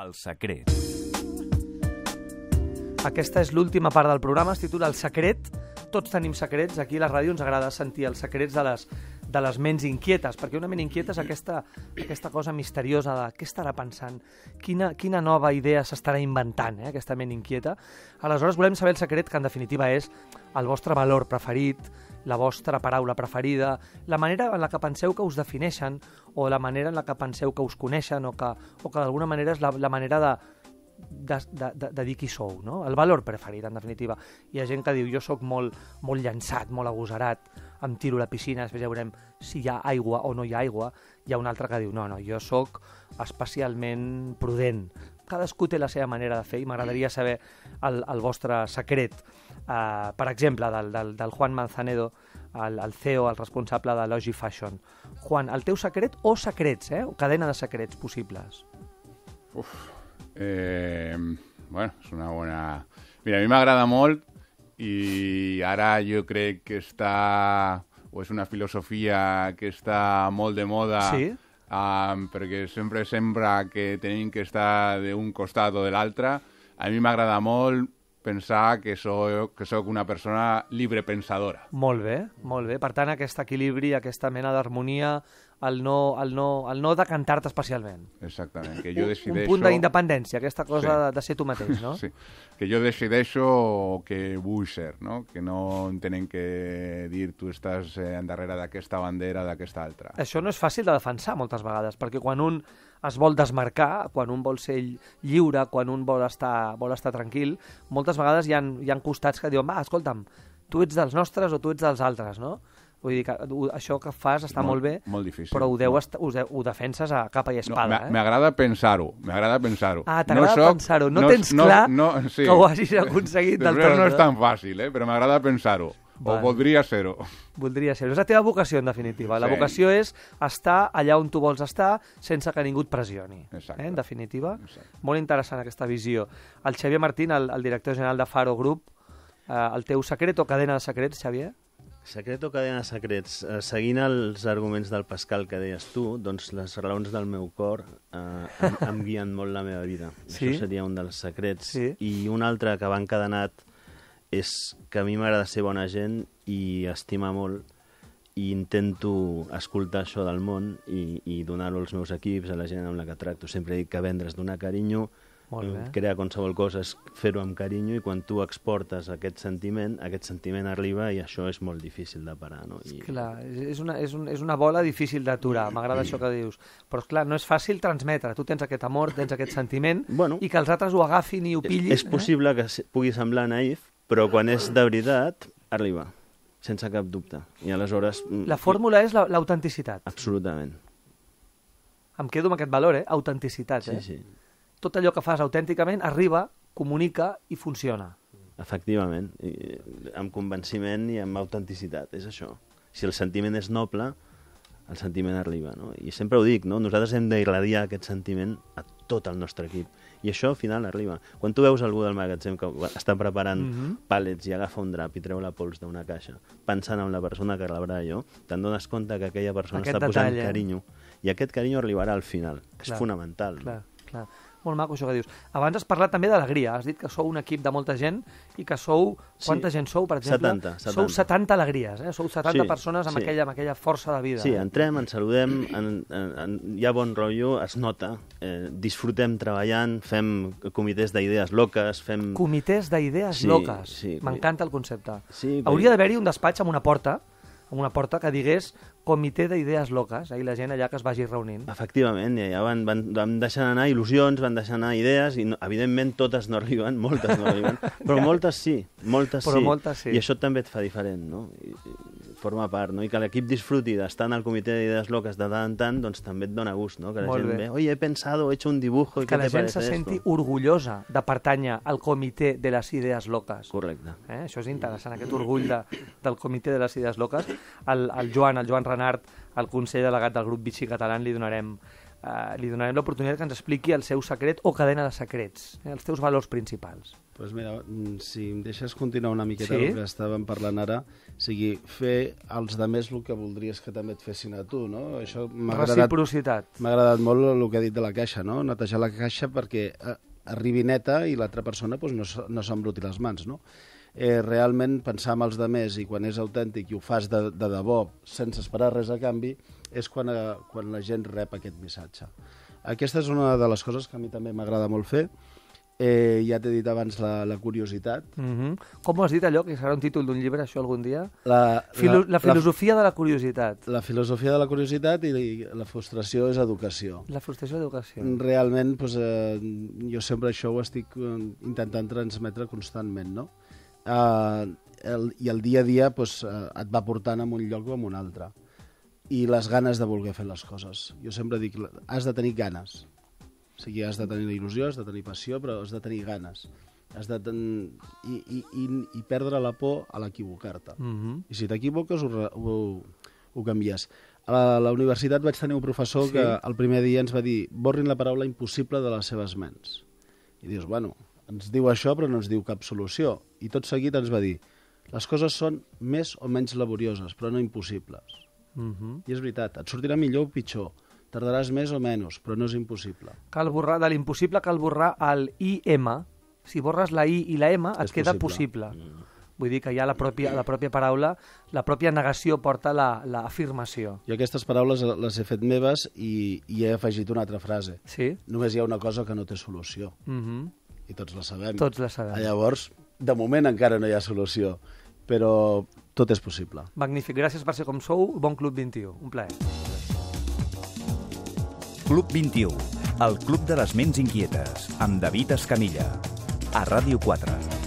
El secret. Aquesta és l'última part del programa, es titula El secret. Tots tenim secrets, aquí a la ràdio ens agrada sentir els secrets de les de les ments inquietes, perquè una ment inquieta és aquesta, aquesta cosa misteriosa de què estarà pensant, quina, quina nova idea s'estarà inventant, eh, aquesta ment inquieta. Aleshores volem saber el secret, que en definitiva és el vostre valor preferit, la vostra paraula preferida, la manera en la que penseu que us defineixen o la manera en la que penseu que us coneixen o que, o que d'alguna manera és la, la manera de, de, de, de dir qui sou, no? el valor preferit, en definitiva. Hi ha gent que diu, jo sóc molt, molt llançat, molt agosarat, em tiro a la piscina, després ja veurem si hi ha aigua o no hi ha aigua, hi ha un altre que diu, no, no, jo sóc especialment prudent. Cadascú té la seva manera de fer i m'agradaria saber el, el vostre secret. Uh, per exemple, del, del, del Juan Manzanedo, el, el CEO, el responsable de Logi Fashion. Juan, el teu secret o secrets, eh? O cadena de secrets possibles. Uf, eh, bueno, és una bona... Mira, a mi m'agrada molt i ara jo crec que està o és una filosofia que està molt de moda sí? um, perquè sempre sembla que tenim que estar d'un costat o de l'altre. A mi m'agrada molt, pensar que sóc, que sóc una persona libre pensadora. Molt bé, molt bé. Per tant, aquest equilibri, aquesta mena d'harmonia, el no, el no, el no decantar-te especialment. Exactament, que jo decideixo... Un punt d'independència, aquesta cosa sí. de, de ser tu mateix, no? Sí, que jo decideixo que vull ser, no? Que no tenen que dir tu estàs eh, endarrere d'aquesta bandera, d'aquesta altra. Això no és fàcil de defensar moltes vegades, perquè quan un es vol desmarcar, quan un vol ser lliure, quan un vol estar, vol estar tranquil, moltes vegades hi ha, hi ha costats que diuen, va, escolta'm, tu ets dels nostres o tu ets dels altres, no? Vull dir que això que fas està molt, molt bé, molt difícil. però ho, deu, no. de, ho defenses a capa i espada. No, eh? m'agrada eh? pensar-ho, m'agrada pensar-ho. Ah, t'agrada no pensar-ho. No, no tens clar no, no, sí. que ho hagis aconseguit del tot. No és tan fàcil, eh? però m'agrada pensar-ho. Val. O voldria ser-ho. Voldria ser-ho. És la teva vocació, en definitiva. La vocació és estar allà on tu vols estar sense que ningú et pressioni. Exacte. Eh? En definitiva. Exacte. Molt interessant aquesta visió. El Xavier Martín, el, el director general de Faro Group, eh, el teu secret o cadena de secrets, Xavier? Secret o cadena de secrets? Eh, seguint els arguments del Pascal que deies tu, doncs les raons del meu cor eh, em, em guien molt la meva vida. Sí? Això seria un dels secrets. Sí? I un altre que va encadenat és que a mi m'agrada ser bona gent i estimar molt i intento escoltar això del món i, i donar-ho als meus equips, a la gent amb la que tracto. Sempre dic que vendre és donar carinyo, crear qualsevol cosa és fer-ho amb carinyo i quan tu exportes aquest sentiment, aquest sentiment arriba i això és molt difícil de parar. No? I... Clar, és una, és, un, és una bola difícil d'aturar, m'agrada això que dius. Però clar, no és fàcil transmetre. Tu tens aquest amor, tens aquest sentiment bueno, i que els altres ho agafin i ho pillin. És possible eh? que pugui semblar naïf, però quan és de veritat, arriba, sense cap dubte. I aleshores... Mm, la fórmula és l'autenticitat. La, Absolutament. Em quedo amb aquest valor, eh? Autenticitat, eh? Sí, sí. Tot allò que fas autènticament arriba, comunica i funciona. Efectivament, I, eh, amb convenciment i amb autenticitat, és això. Si el sentiment és noble, el sentiment arriba, no? I sempre ho dic, no? Nosaltres hem d'irradiar aquest sentiment a tot el nostre equip. I això al final arriba. Quan tu veus algú del magatzem que està preparant mm -hmm. pàlets i agafa un drap i treu la pols d'una caixa, pensant en la persona que rebrà allò, te'n dones compte que aquella persona Aquest està detall, posant eh? carinyo. I aquest carinyo arribarà al final, que és clar, fonamental. Clar, clar. Molt maco això que dius. Abans has parlat també d'alegria. Has dit que sou un equip de molta gent i que sou... Quanta sí. gent sou, per exemple? 70. 70. Sou 70 alegries, eh? Sou 70 sí, persones amb, sí. aquella, amb aquella força de vida. Sí, eh? entrem, ens saludem, en, en, en, hi ha bon rotllo, es nota. Eh, disfrutem treballant, fem comitès d'idees loques, fem... Comitès d'idees sí, loques. Sí, M'encanta el concepte. Sí, Hauria d'haver-hi un despatx amb una porta amb una porta que digués comitè d'idees loques, i la gent allà que es vagi reunint. Efectivament, ja van, van, van deixant anar il·lusions, van deixant anar idees, i no, evidentment totes no arriben, moltes no arriben, però ja. moltes sí, moltes però sí. moltes sí. I això també et fa diferent, no? I, i forma part, no? I que l'equip disfruti d'estar en el comitè d'idees loques de tant en tant, doncs també et dona gust, no? Que la Molt gent bé. ve, oye, he pensat, he hecho un dibujo... I que la gent se senti esto? orgullosa de pertànyer al comitè de les idees loques. Correcte. Eh? Això és interessant, aquest orgull de, del comitè de les idees loques. El, el Joan, el Joan Renart, el conseller delegat del grup Vichy Català, li donarem Eh, li donarem l'oportunitat que ens expliqui el seu secret o cadena de secrets, eh, els teus valors principals. Pues mira, mm, si em deixes continuar una miqueta sí? el que estàvem parlant ara, o sigui, fer als demés el que voldries que també et fessin a tu, no? Això m'ha agradat, m'ha agradat molt el que ha dit de la caixa, no? Netejar la caixa perquè eh, arribi neta i l'altra persona pues, no, no s'embruti les mans, no? eh, realment pensar en els més i quan és autèntic i ho fas de, de debò sense esperar res a canvi és quan, eh, quan la gent rep aquest missatge. Aquesta és una de les coses que a mi també m'agrada molt fer. Eh, ja t'he dit abans la, la curiositat. Mm -hmm. Com ho has dit allò, que serà un títol d'un llibre, això algun dia? La, Filo la, la filosofia la, de la curiositat. La filosofia de la curiositat i la frustració és educació. La frustració és educació. Realment, doncs, eh, jo sempre això ho estic eh, intentant transmetre constantment, no? eh, el, i el dia a dia pues, eh, et va portant a un lloc o a un altre. I les ganes de voler fer les coses. Jo sempre dic, has de tenir ganes. O sigui, has de tenir la il·lusió, has de tenir passió, però has de tenir ganes. Has de ten... I, i, i, I perdre la por a l'equivocar-te. Mm -hmm. I si t'equivoques, ho, ho, ho canvies. A la, a la universitat vaig tenir un professor sí. que el primer dia ens va dir borrin la paraula impossible de les seves mans. I dius, bueno, ens diu això però no ens diu cap solució. I tot seguit ens va dir, les coses són més o menys laborioses, però no impossibles. Uh mhm. -huh. I és veritat, et sortirà millor o pitjor, tardaràs més o menys, però no és impossible. Cal borrar, de l'impossible cal borrar el IM. Si borres la I i la M, et és queda possible. possible. Mm. Vull dir que ja la pròpia, la pròpia paraula, la pròpia negació porta l'afirmació. La, jo aquestes paraules les he fet meves i, i he afegit una altra frase. Sí? Només hi ha una cosa que no té solució. Uh mhm. -huh i tots la sabem. Tots la sabem. Llavors, de moment encara no hi ha solució, però tot és possible. Magnífic, gràcies per ser com sou, bon Club 21, un plaer. Club 21, el club de les ments inquietes, amb David Escamilla, a Ràdio 4.